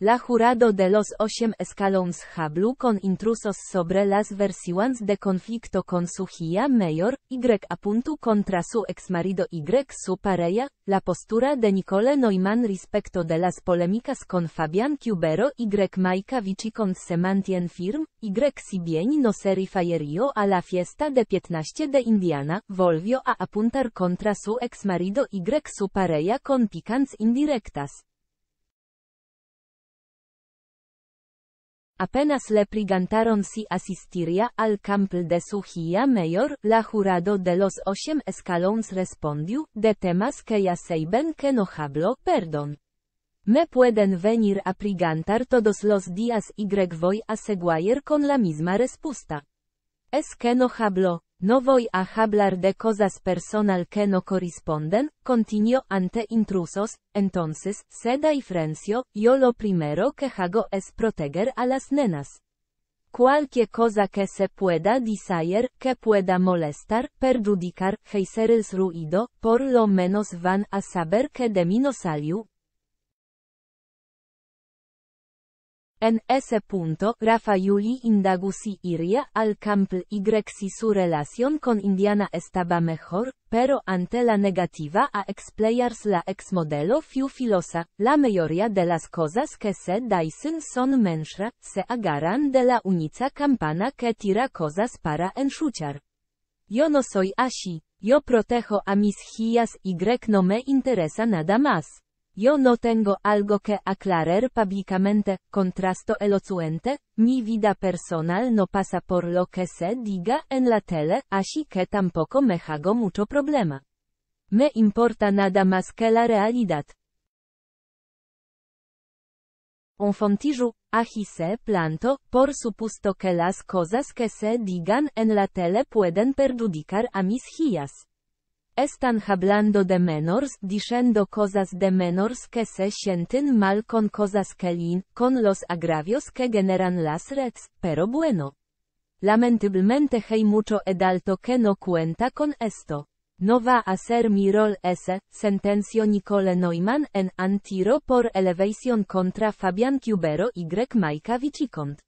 La jurado de los osiem escalones hablu con intrusos sobre las versiones de conflicto con su hija mayor, y apuntu contra su ex marido y su pareja, la postura de Nicole Neumann respecto de las polémicas con Fabian Cubero y Maika Vici con Semantien firm, y si bien no se rifajerio a la fiesta de 15 de Indiana, volvió a apuntar contra su ex marido y su pareja con picans indirectas. Apenas le preguntaron si asistiría al campo de hija Mayor, la jurado de los ocho escalones respondió, de temas que ya seiben que no hablo, perdón. Me pueden venir a preguntar todos los días y voy a seguir con la misma respuesta. Es que no hablo. No voy a hablar de cosas personal que no corresponden, continuo ante intrusos, entonces, seda y frencio, yo lo primero que hago es proteger a las nenas. Cualquier cosa que se pueda decir, que pueda molestar, perjudicar, heiser el ruido, por lo menos van a saber que de mí no salió, En ese punto, Yuli indagó si iría al campo y si su relación con Indiana estaba mejor, pero ante la negativa a explayars la exmodelo fiu filosa, la mayoría de las cosas que se Dyson son mensra, se agarran de la unica campana que tira cosas para enchuchar. Yo no soy así, yo protejo a mis hijas y no me interesa nada más. Yo no tengo algo que aclarar públicamente, contrasto elocuente, mi vida personal no pasa por lo que se diga en la tele, así que tampoco me hago mucho problema. Me importa nada más que la realidad. Un fontijo, ají se planto, por supuesto que las cosas que se digan en la tele pueden perjudicar a mis hijas. Están hablando de menors, diciendo cosas de menors que se sienten mal con cosas que lin, con los agravios que generan las redes, pero bueno. Lamentablemente hay mucho edalto que no cuenta con esto. No va a ser mi rol ese, sentenció Nicole Neumann en Antiro por Elevation contra Fabian Cubero y Maika Vichicont.